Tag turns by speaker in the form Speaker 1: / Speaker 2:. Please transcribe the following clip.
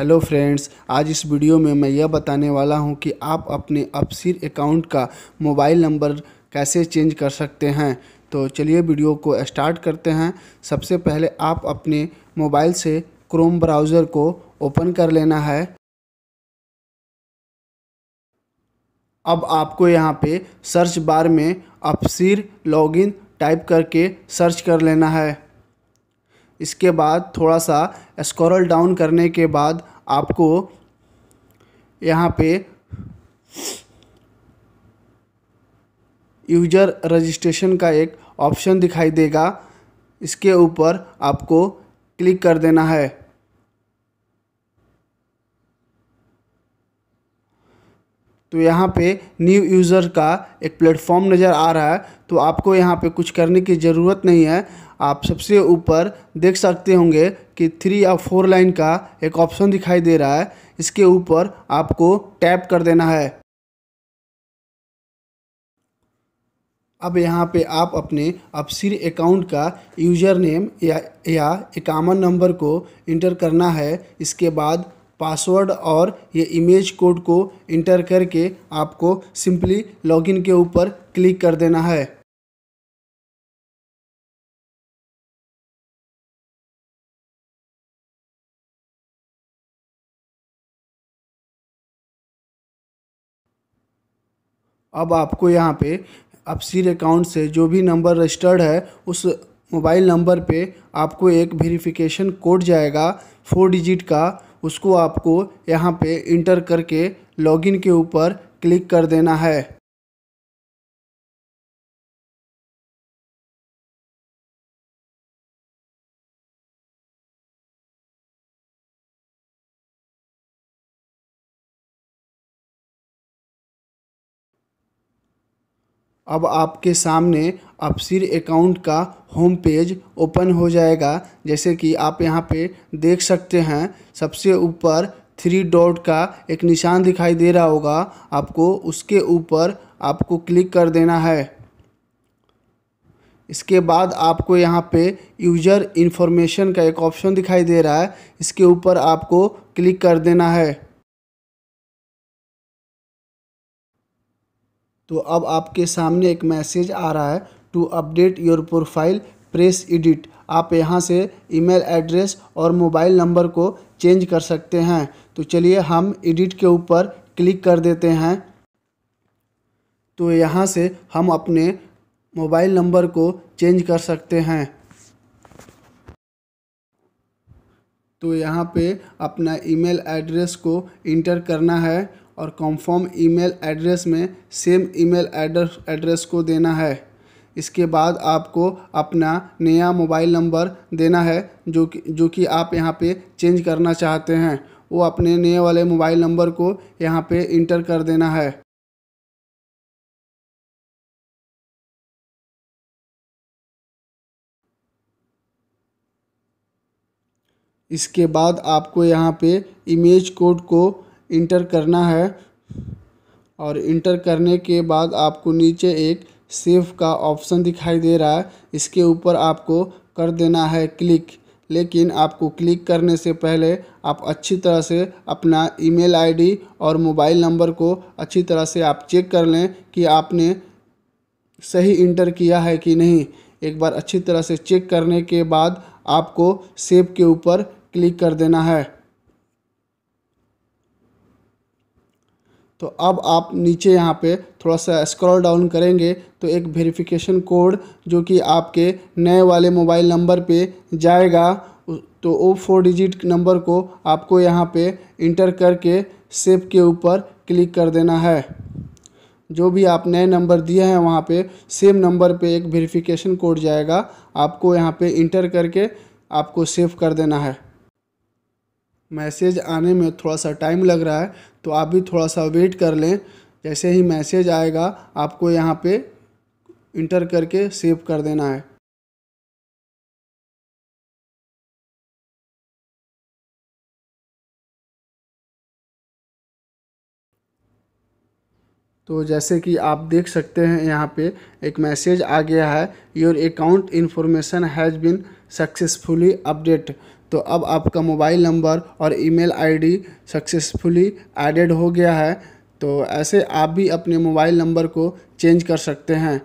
Speaker 1: hello friends आज इस video में मैं यह
Speaker 2: बताने वाला हूं कि आप अपने अपसिर अकाउंट का मोबाइल नंबर कैसे चेंज कर सकते हैं तो चलिए वीडियो को स्टार्ट करते हैं सबसे पहले आप अपने मोबाइल से क्रोम ब्राउज़र को ओपन कर लेना है अब आपको यहाँ पे सर्च बार में अपसिर लॉगिन टाइप करके सर्च कर लेना है इसके बाद थोड़ा सा स्क्रॉल डाउन करने के बाद आपको यहाँ पे यूजर रजिस्ट्रेशन का एक ऑप्शन दिखाई देगा इसके ऊपर आपको क्लिक कर देना है तो यहाँ पे न्यू यूज़र का एक प्लेटफॉर्म नज़र आ रहा है तो आपको यहाँ पे कुछ करने की ज़रूरत नहीं है आप सबसे ऊपर देख सकते होंगे कि थ्री या फोर लाइन का एक ऑप्शन दिखाई दे रहा है इसके ऊपर आपको टैप कर देना है अब यहाँ पे आप अपने अपसिर अकाउंट का यूजर नेम या या इक्यावन नंबर को इंटर करना है इसके बाद पासवर्ड और ये इमेज कोड को
Speaker 1: इंटर करके आपको सिंपली लॉगिन के ऊपर क्लिक कर देना है अब आपको यहाँ पे आप सीर अकाउंट
Speaker 2: से जो भी नंबर रजिस्टर्ड है उस मोबाइल नंबर पे आपको एक वेरिफिकेशन कोड जाएगा फोर डिजिट का उसको आपको यहाँ पे इंटर करके
Speaker 1: लॉगिन के ऊपर क्लिक कर देना है अब आपके सामने
Speaker 2: अपसिर अकाउंट का होम पेज ओपन हो जाएगा जैसे कि आप यहाँ पे देख सकते हैं सबसे ऊपर थ्री डॉट का एक निशान दिखाई दे रहा होगा आपको उसके ऊपर आपको क्लिक कर देना है इसके बाद आपको यहाँ पे यूज़र इन्फॉर्मेशन का एक ऑप्शन दिखाई दे रहा है इसके ऊपर आपको क्लिक कर देना है तो अब आपके सामने एक मैसेज आ रहा है to update your profile press edit आप यहाँ से ईमेल एड्रेस और मोबाइल नंबर को चेंज कर सकते हैं तो चलिए हम एडिट के ऊपर क्लिक कर देते हैं तो यहाँ से हम अपने मोबाइल नंबर को चेंज कर सकते हैं तो यहाँ पे अपना ईमेल एड्रेस को इंटर करना है और कंफर्म ईमेल एड्रेस में सेम ईमेल एड्रेस एड्रेस को देना है इसके बाद आपको अपना नया मोबाइल नंबर देना है जो कि जो कि आप यहाँ पे चेंज करना चाहते हैं वो अपने नए वाले मोबाइल नंबर को यहाँ
Speaker 1: पे इंटर कर देना है
Speaker 2: इसके बाद आपको यहाँ पे इमेज कोड को इंटर करना है और इंटर करने के बाद आपको नीचे एक सेव का ऑप्शन दिखाई दे रहा है इसके ऊपर आपको कर देना है क्लिक लेकिन आपको क्लिक करने से पहले आप अच्छी तरह से अपना ईमेल आईडी और मोबाइल नंबर को अच्छी तरह से आप चेक कर लें कि आपने सही इंटर किया है कि नहीं एक बार अच्छी तरह से चेक करने के बाद आपको सेव के ऊपर क्लिक कर देना है तो अब आप नीचे यहाँ पे थोड़ा सा स्क्रॉल डाउन करेंगे तो एक वेरिफिकेशन कोड जो कि आपके नए वाले मोबाइल नंबर पे जाएगा तो वो फोर डिजिट नंबर को आपको यहाँ पे इंटर करके सेव के ऊपर क्लिक कर देना है जो भी आप नए नंबर दिए हैं वहाँ पे सेम नंबर पे एक वेरिफिकेशन कोड जाएगा आपको यहाँ पे इंटर करके आपको सेव कर देना है मैसेज आने में थोड़ा सा टाइम लग रहा है तो आप भी थोड़ा सा वेट कर लें जैसे ही मैसेज आएगा आपको यहाँ पे इंटर
Speaker 1: करके सेव कर देना है तो जैसे कि आप देख सकते हैं यहाँ पे एक मैसेज
Speaker 2: आ गया है your account information has been successfully update तो अब आपका मोबाइल नंबर और ईमेल आईडी सक्सेसफुली एडेड हो गया है तो ऐसे आप भी अपने मोबाइल नंबर को चेंज कर सकते हैं